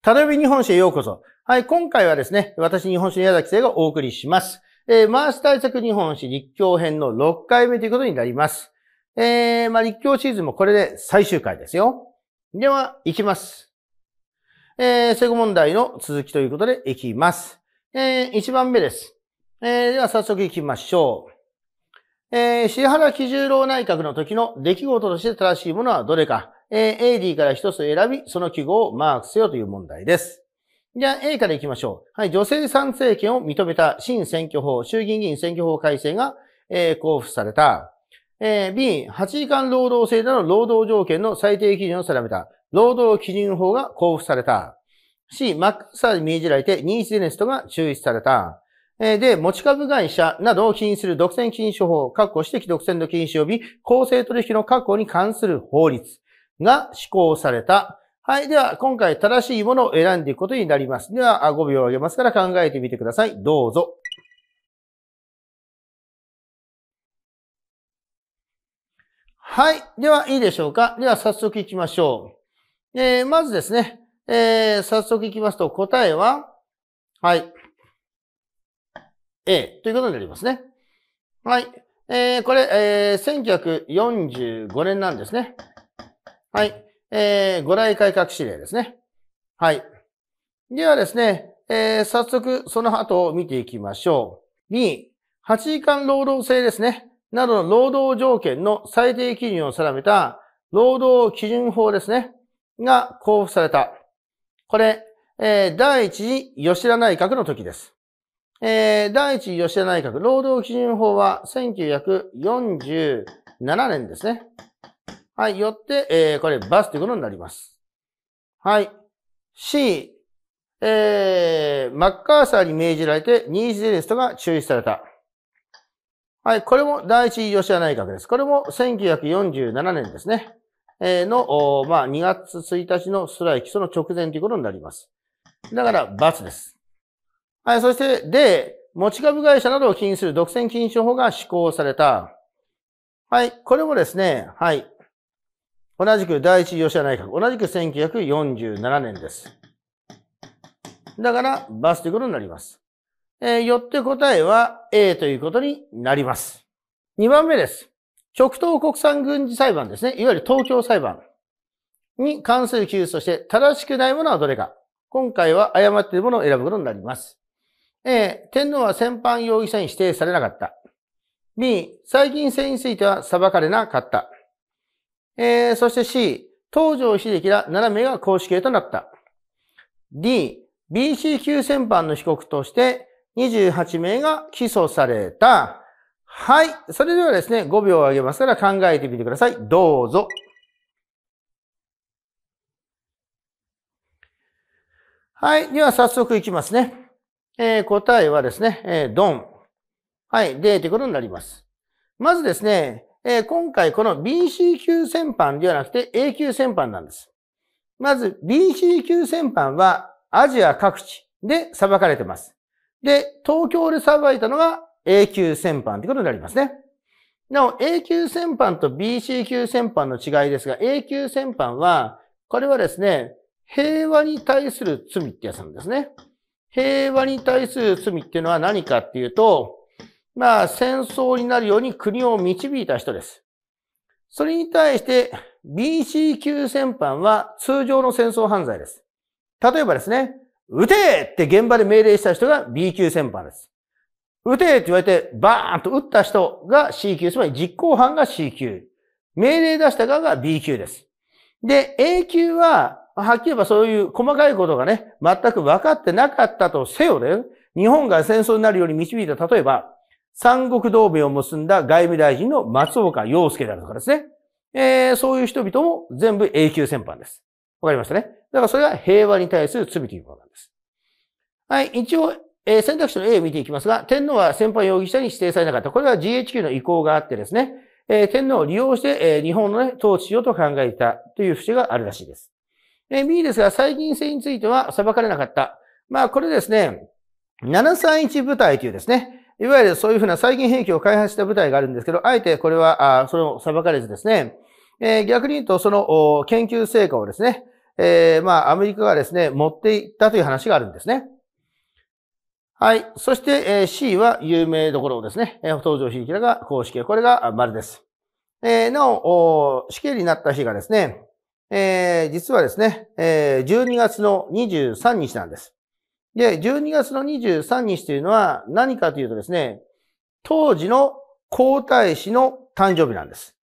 ただよび日本史へようこそ。はい、今回はですね、私日本史の矢崎生がお送りします。えー、マース対策日本史立教編の6回目ということになります。えー、まあ、立教シーズンもこれで最終回ですよ。では、いきます。えー、セグ問題の続きということでいきます。えー、1番目です。えー、では早速いきましょう。えー、原喜重郎内閣の時の出来事として正しいものはどれか。え AD から一つ選び、その記号をマークせよという問題です。じゃあ A から行きましょう。はい、女性参政権を認めた新選挙法、衆議院議員選挙法改正が、え交付された。え B、8時間労働制での労働条件の最低基準を定めた。労働基準法が交付された。C、マックスサージ命じられてニーデネストが抽出された。で、持ち株会社などを禁止する独占禁止法、確保して既独占の禁止及び公正取引の確保に関する法律。が施行された。はい。では、今回正しいものを選んでいくことになります。では、5秒あげますから考えてみてください。どうぞ。はい。では、いいでしょうか。では、早速行きましょう。えー、まずですね、えー、早速行きますと、答えは、はい。A ということになりますね。はい。えー、これ、えー、1945年なんですね。はい。えー、ご来改革指令ですね。はい。ではですね、えー、早速その後を見ていきましょう。2、8時間労働制ですね。などの労働条件の最低基準を定めた労働基準法ですね。が交付された。これ、えー、第一次吉田内閣の時です。えー、第一次吉田内閣労働基準法は1947年ですね。はい。よって、えー、これバスということになります。はい。C、えー、マッカーサーに命じられて、ニージゼレストが中止された。はい。これも第一吉田内閣です。これも1947年ですね。えー、の、まあ、2月1日のストライキ、その直前ということになります。だから、バです。はい。そして、で、持ち株会社などを禁止する独占禁止法が施行された。はい。これもですね、はい。同じく第一吉田内閣、同じく1947年です。だから、バスということになります。えー、よって答えは A ということになります。2番目です。極東国産軍事裁判ですね。いわゆる東京裁判に関する記述として、正しくないものはどれか。今回は誤っているものを選ぶことになります。A、天皇は戦犯容疑者に指定されなかった。B、最近性については裁かれなかった。えー、そして C、東条秀樹ら7名が公式刑となった。D、BC 級戦犯の被告として28名が起訴された。はい。それではですね、5秒あげますから考えてみてください。どうぞ。はい。では早速いきますね。えー、答えはですね、えー、ドン。はい。で、ということになります。まずですね、えー、今回この BC 級戦犯ではなくて A 級戦犯なんです。まず BC 級戦犯はアジア各地で裁かれてます。で、東京で裁いたのが A 級戦犯ということになりますね。なお、A 級戦犯と BC 級戦犯の違いですが、A 級戦犯は、これはですね、平和に対する罪ってやつなんですね。平和に対する罪っていうのは何かっていうと、まあ、戦争になるように国を導いた人です。それに対して、BC 級戦犯は通常の戦争犯罪です。例えばですね、撃てって現場で命令した人が B 級戦犯です。撃てって言われて、バーンと撃った人が C 級、つまり実行犯が C 級。命令出した側が B 級です。で、A 級は、はっきり言えばそういう細かいことがね、全く分かってなかったとせよね、日本が戦争になるように導いた、例えば、三国同盟を結んだ外務大臣の松岡洋介であるとかですね。えー、そういう人々も全部永久戦犯です。わかりましたね。だからそれは平和に対する罪というものなんです。はい。一応、えー、選択肢の A を見ていきますが、天皇は戦犯容疑者に指定されなかった。これは GHQ の意向があってですね、えー、天皇を利用して、えー、日本の、ね、統治しようと考えたという節があるらしいです。えー、B ですが、再任制については裁かれなかった。まあ、これですね、731部隊というですね、いわゆるそういうふうな最近兵器を開発した部隊があるんですけど、あえてこれは、あそれを裁かれずですね、えー、逆に言うと、その研究成果をですね、えー、まあ、アメリカがですね、持っていったという話があるんですね。はい。そして、えー、C は有名どころですね。えー、登場ひいらが公式。これが丸です。えー、なお、死刑になった日がですね、えー、実はですね、えー、12月の23日なんです。で、12月の23日というのは何かというとですね、当時の皇太子の誕生日なんです。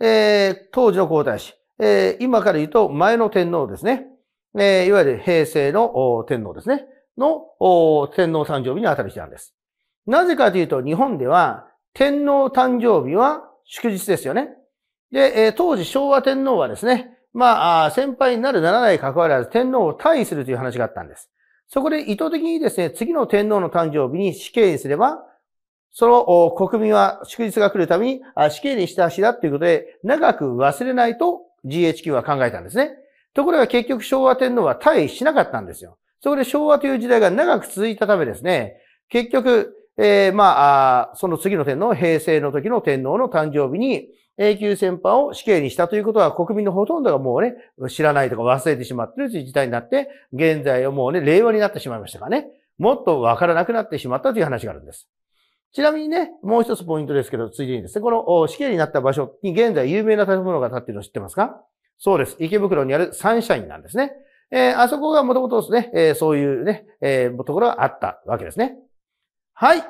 えー、当時の皇太子、えー、今から言うと前の天皇ですね。えー、いわゆる平成の天皇ですね。の天皇誕生日にあたる日なんです。なぜかというと、日本では天皇誕生日は祝日ですよね。で、えー、当時昭和天皇はですね、まあ、先輩になるならない関わらず天皇を退位するという話があったんです。そこで意図的にですね、次の天皇の誕生日に死刑にすれば、その国民は祝日が来るために死刑にしたしだということで、長く忘れないと GHQ は考えたんですね。ところが結局昭和天皇は退位しなかったんですよ。そこで昭和という時代が長く続いたためですね、結局、えー、まあ、その次の天皇、平成の時の天皇の誕生日に、永久戦犯を死刑にしたということは国民のほとんどがもうね、知らないとか忘れてしまってるという事態になって、現在はもうね、令和になってしまいましたからね、もっとわからなくなってしまったという話があるんです。ちなみにね、もう一つポイントですけど、ついでにですね、この死刑になった場所に現在有名な建物が建っているの知ってますかそうです。池袋にあるサンシャインなんですね。えー、あそこがもともとですね、えー、そういうね、えー、ところがあったわけですね。はい。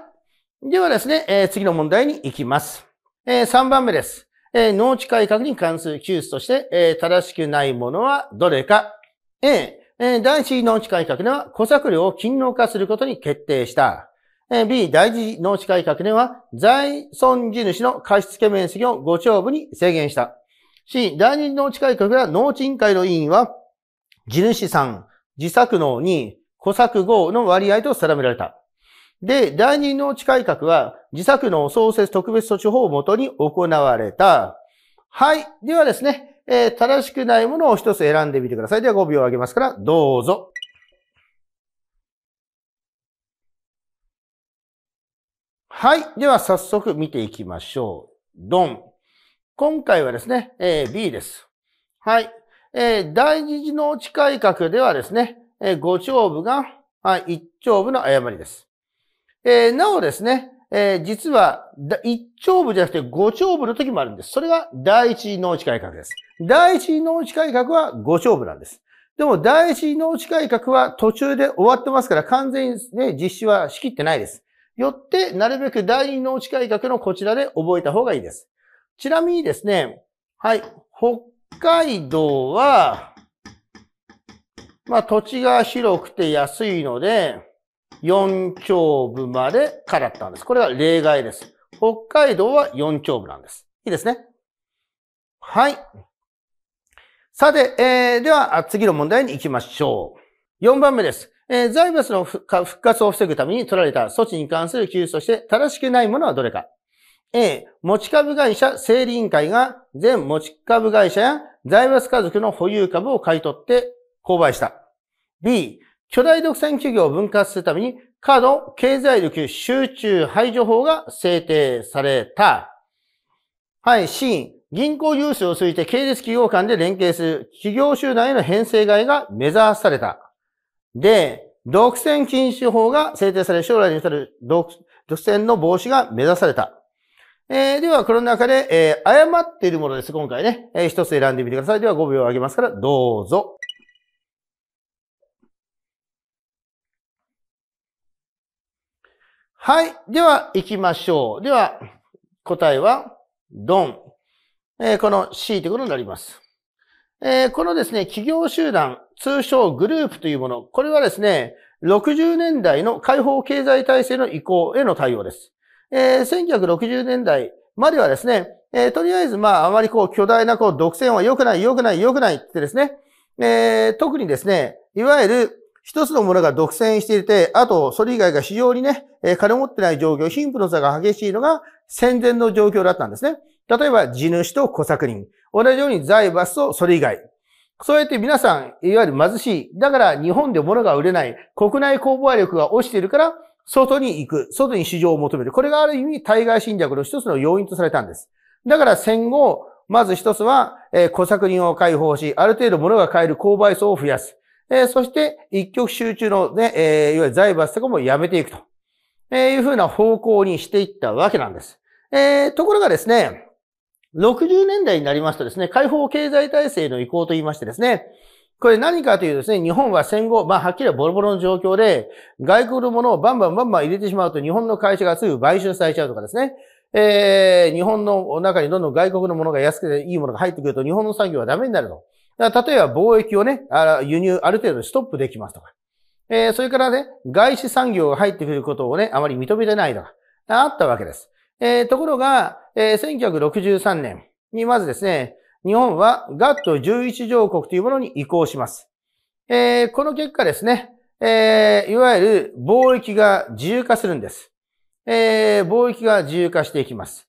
ではですね、えー、次の問題に行きます。えー、3番目です。えー、農地改革に関する記述として、えー、正しくないものはどれか。A、えー、第一次農地改革では、小作料を勤労化することに決定した。えー、B、第一次農地改革では、財村地主の貸付面積を5兆部に制限した。C、第二次農地改革では、農地委員会の委員は、地主さん、自作農に、小作号の割合と定められた。で、第二農地改革は、自作の創設特別措置法をもとに行われた。はい。ではですね、えー、正しくないものを一つ選んでみてください。では5秒上げますから、どうぞ。はい。では早速見ていきましょう。ドン。今回はですね、えー、B です。はい。えー、第二次農地改革ではですね、えー、5丁部が、はい、1丁部の誤りです。えー、なおですね、えー、実は、一丁部じゃなくて五丁部の時もあるんです。それが第一農地改革です。第一農地改革は五丁部なんです。でも、第一農地改革は途中で終わってますから、完全にね、実施は仕切ってないです。よって、なるべく第二農地改革のこちらで覚えた方がいいです。ちなみにですね、はい、北海道は、まあ、土地が広くて安いので、4丁部までからったんです。これは例外です。北海道は4丁部なんです。いいですね。はい。さて、えー、では次の問題に行きましょう。4番目です。えー、財閥の復活を防ぐために取られた措置に関する記述として正しくないものはどれか。A、持ち株会社整理委員会が全持ち株会社や財閥家族の保有株を買い取って購買した。B、巨大独占企業を分割するために、過度経済力集中排除法が制定された。はい、C、銀行融資を通じて系列企業間で連携する企業集団への編成外が目指された。で、独占禁止法が制定され、将来に至る独占の防止が目指された。えー、では、この中で、えー、誤っているものです。今回ね、えー、一つ選んでみてください。では、5秒上げますから、どうぞ。はい。では、行きましょう。では、答えは、ドン。えー、この C ということになります。えー、このですね、企業集団、通称グループというもの、これはですね、60年代の解放経済体制の移行への対応です。えー、1960年代まではですね、えー、とりあえず、まあ、あまりこう、巨大なこう、独占は良くない、良くない、良くないってですね、えー、特にですね、いわゆる、一つのものが独占していて、あと、それ以外が非常にね、えー、金持ってない状況、貧富の差が激しいのが戦前の状況だったんですね。例えば、地主と小作人。同じように財閥とそれ以外。そうやって皆さん、いわゆる貧しい。だから日本で物が売れない。国内購買力が落ちているから、外に行く。外に市場を求める。これがある意味、対外侵略の一つの要因とされたんです。だから戦後、まず一つは、えー、小作人を解放し、ある程度物が買える購買層を増やす。えー、そして、一極集中のね、えー、いわゆる財閥とかもやめていくと、えいうふうな方向にしていったわけなんです。えー、ところがですね、60年代になりますとですね、解放経済体制の移行と言いましてですね、これ何かというとですね、日本は戦後、まあはっきりはボロボロの状況で、外国のものをバンバンバンバン入れてしまうと日本の会社がすぐ買収されちゃうとかですね、えー、日本の中にどんどん外国のものが安くていいものが入ってくると日本の産業はダメになると。だから例えば貿易をね、輸入ある程度ストップできますとか。えー、それからね、外資産業が入ってくることをね、あまり認めてないとか、あったわけです。えー、ところが、えー、1963年にまずですね、日本は GATT11 条国というものに移行します。えー、この結果ですね、えー、いわゆる貿易が自由化するんです。えー、貿易が自由化していきます。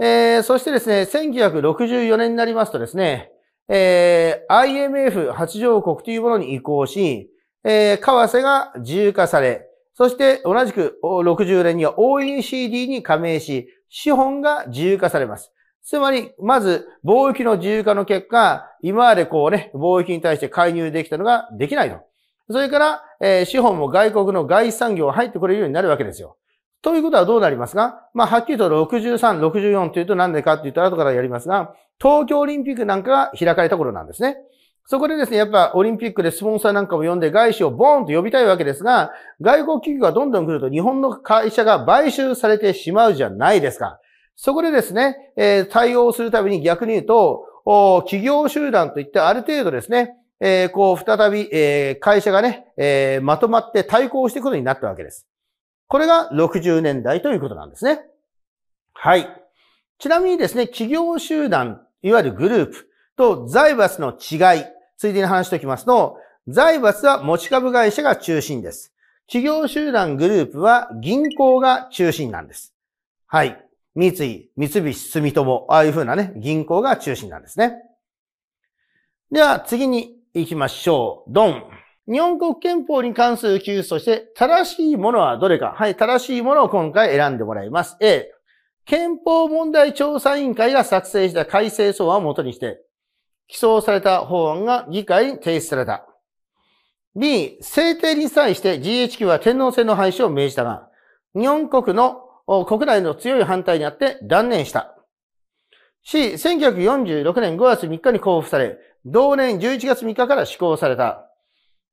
えー、そしてですね、1964年になりますとですね、えー、i m f 八条国というものに移行し、えー、為替が自由化され、そして同じく60年には OECD に加盟し、資本が自由化されます。つまり、まず、貿易の自由化の結果、今までこうね、貿易に対して介入できたのができないと。それから、えー、資本も外国の外産業が入ってこれるようになるわけですよ。ということはどうなりますかまあ、はっきりと63、64というと何でかって言ったら後からやりますが、東京オリンピックなんかが開かれた頃なんですね。そこでですね、やっぱオリンピックでスポンサーなんかも呼んで外資をボーンと呼びたいわけですが、外国企業がどんどん来ると日本の会社が買収されてしまうじゃないですか。そこでですね、えー、対応するたびに逆に言うと、企業集団といってある程度ですね、えー、こう再び、えー、会社がね、えまとまって対抗していくことになったわけです。これが60年代ということなんですね。はい。ちなみにですね、企業集団、いわゆるグループと財閥の違い、ついでに話しておきますと、財閥は持ち株会社が中心です。企業集団グループは銀行が中心なんです。はい。三井、三菱、住友、ああいうふうなね、銀行が中心なんですね。では次に行きましょう。ドン。日本国憲法に関する記述として、正しいものはどれか。はい、正しいものを今回選んでもらいます。A、憲法問題調査委員会が作成した改正草案をもとにして、起草された法案が議会に提出された。B、制定に際して GHQ は天皇制の廃止を命じたが、日本国の国内の強い反対にあって断念した。C、1946年5月3日に交付され、同年11月3日から施行された。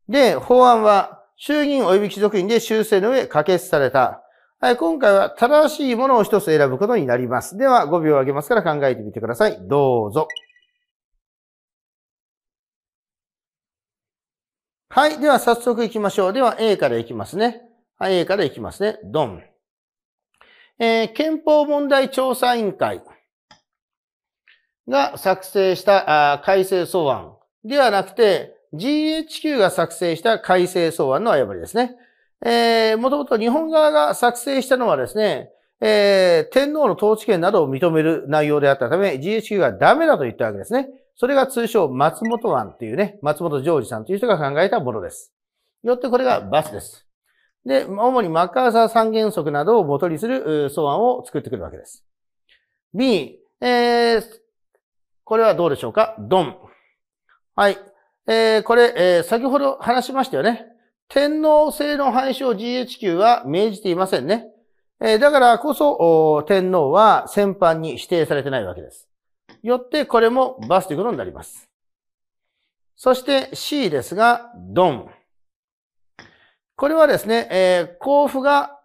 で、法案は衆議院及び貴族院で修正の上可決された。はい、今回は正しいものを一つ選ぶことになります。では5秒あげますから考えてみてください。どうぞ。はい。では早速行きましょう。では A から行きますね。はい、A から行きますね。ドン。えー、憲法問題調査委員会が作成したあ改正草案ではなくて、GHQ が作成した改正草案の誤りですね。えー、もともと日本側が作成したのはですね、えー、天皇の統治権などを認める内容であったため、GHQ がダメだと言ったわけですね。それが通称松本案っていうね、松本常治さんという人が考えたものです。よってこれがバスです。で、主にマッカーサー三原則などを元にする草案を作ってくるわけです。B、えー、これはどうでしょうかドン。はい。えー、これ、えー、先ほど話しましたよね。天皇制の廃止を GHQ は命じていませんね。えー、だからこそ、天皇は先般に指定されてないわけです。よって、これもバスということになります。そして C ですが、ドン。これはですね、えー、交付が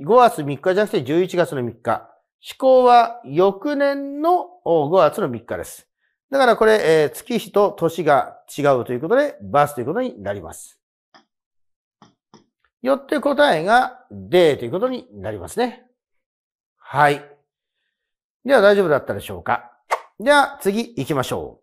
5月3日じゃなくて11月の3日。施行は翌年の5月の3日です。だからこれ、えー、月日と年が違うということで、バスということになります。よって答えが D ということになりますね。はい。では大丈夫だったでしょうか。では次行きましょう。